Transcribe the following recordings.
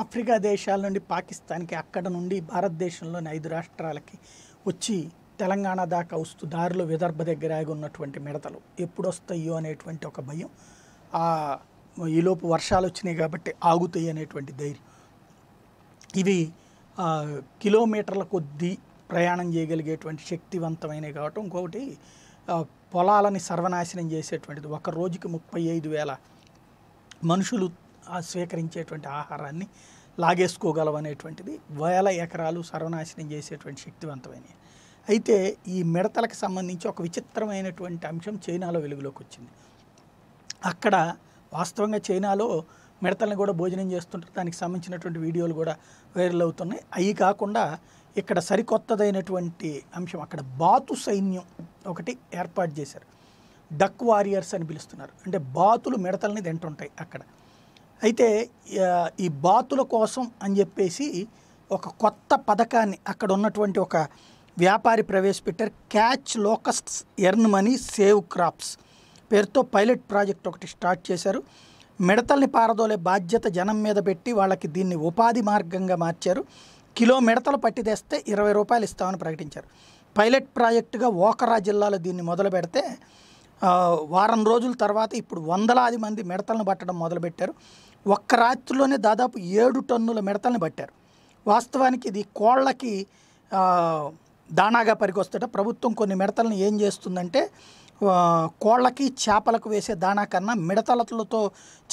Africa దేశాల నుండి పాకిస్తాన్కి అక్కడ నుండి భారతదేశంలోని ఐదు రాష్ట్రాలకి వచ్చి తెలంగాణ దాకా వస్తూ దారిలో విదర్భ దగ్గర ఆగి ఉన్నటువంటి మిడతలు ఎప్పుడు వస్తాయో అనేటువంటి ఒక భయం ఈలోపు వర్షాలు వచ్చినాయి కాబట్టి ఆగుతాయి అనేటువంటి ధైర్యం ఇవి కిలోమీటర్ల కొద్దీ ప్రయాణం చేయగలిగేటువంటి శక్తివంతమైనవి కావటం ఇంకొకటి పొలాలని సర్వనాశనం చేసేటువంటిది ఒక రోజుకి ముప్పై ఐదు వేల మనుషులు ఆ స్వీకరించేటువంటి ఆహారాన్ని లాగేసుకోగలవనేటువంటిది వేల ఎకరాలు సర్వనాశనం చేసేటువంటి శక్తివంతమైన అయితే ఈ మిడతలకు సంబంధించి ఒక విచిత్రమైనటువంటి అంశం చైనాలో వెలుగులోకి వచ్చింది అక్కడ వాస్తవంగా చైనాలో మిడతలను కూడా భోజనం చేస్తుంటారు దానికి సంబంధించినటువంటి వీడియోలు కూడా వైరల్ అవుతున్నాయి అవి కాకుండా ఇక్కడ సరికొత్తదైనటువంటి అంశం అక్కడ బాతు సైన్యం ఒకటి ఏర్పాటు చేశారు డక్ వారియర్స్ అని పిలుస్తున్నారు అంటే బాతులు మిడతల్ని తింటుంటాయి అక్కడ అయితే ఈ బాతుల కోసం అని చెప్పేసి ఒక కొత్త పథకాన్ని అక్కడ ఉన్నటువంటి ఒక వ్యాపారి ప్రవేశపెట్టారు catch locusts earn money save crops పేరుతో పైలట్ ప్రాజెక్ట్ ఒకటి స్టార్ట్ చేశారు మిడతల్ని పారదోలే బాధ్యత జనం మీద పెట్టి వాళ్ళకి దీన్ని ఉపాధి మార్గంగా మార్చారు కిలో మిడతలు పట్టిదేస్తే ఇరవై రూపాయలు ఇస్తామని ప్రకటించారు పైలట్ ప్రాజెక్టుగా ఓకరా జిల్లాలో దీన్ని మొదలు పెడితే వారం రోజుల తర్వాత ఇప్పుడు వందలాది మంది మిడతలను పట్టడం మొదలుపెట్టారు ఒక్క రాత్రిలోనే దాదాపు ఏడు టన్నుల మిడతల్ని పట్టారు వాస్తవానికి ఇది కోళ్ళకి దాణాగా పనికొస్తాట ప్రభుత్వం కొన్ని మిడతలను ఏం చేస్తుందంటే కోళ్ళకి చేపలకు వేసే దాణా కన్నా మిడతలతో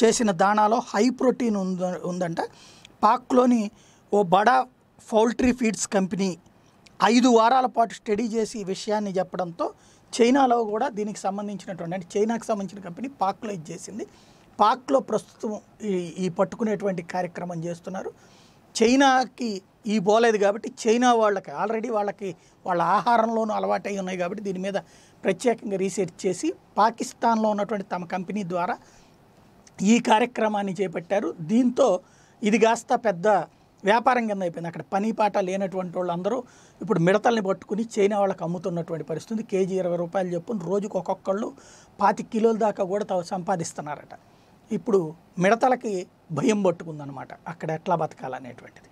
చేసిన దాణాలో హై ప్రోటీన్ ఉంద ఉందంట పాక్లోని ఓ బడా పౌల్ట్రీ ఫీడ్స్ కంపెనీ ఐదు వారాల పాటు స్టడీ చేసి ఈ విషయాన్ని చెప్పడంతో చైనాలో కూడా దీనికి సంబంధించినటువంటి అంటే చైనాకు సంబంధించిన కంపెనీ పాక్లో ఇది చేసింది పాక్లో ప్రస్తుతం ఈ పట్టుకునేటువంటి కార్యక్రమం చేస్తున్నారు చైనాకి ఈ బోలేదు కాబట్టి చైనా వాళ్ళకి ఆల్రెడీ వాళ్ళకి వాళ్ళ ఆహారంలోనూ అలవాటై ఉన్నాయి కాబట్టి దీని మీద ప్రత్యేకంగా రీసెర్చ్ చేసి పాకిస్తాన్లో ఉన్నటువంటి తమ కంపెనీ ద్వారా ఈ కార్యక్రమాన్ని చేపట్టారు దీంతో ఇది కాస్త పెద్ద వ్యాపారం కింద అయిపోయింది అక్కడ పని పాట లేనటువంటి వాళ్ళందరూ ఇప్పుడు మిడతల్ని పట్టుకుని చైనా వాళ్ళకి అమ్ముతున్నటువంటి పరిస్థితి కేజీ ఇరవై రూపాయలు చెప్పు రోజుకు ఒక్కొక్కళ్ళు పాతి కిలోల దాకా కూడా సంపాదిస్తున్నారట ఇప్పుడు మిడతలకి భయం పట్టుకుందనమాట అక్కడ ఎట్లా బతకాలనేటువంటిది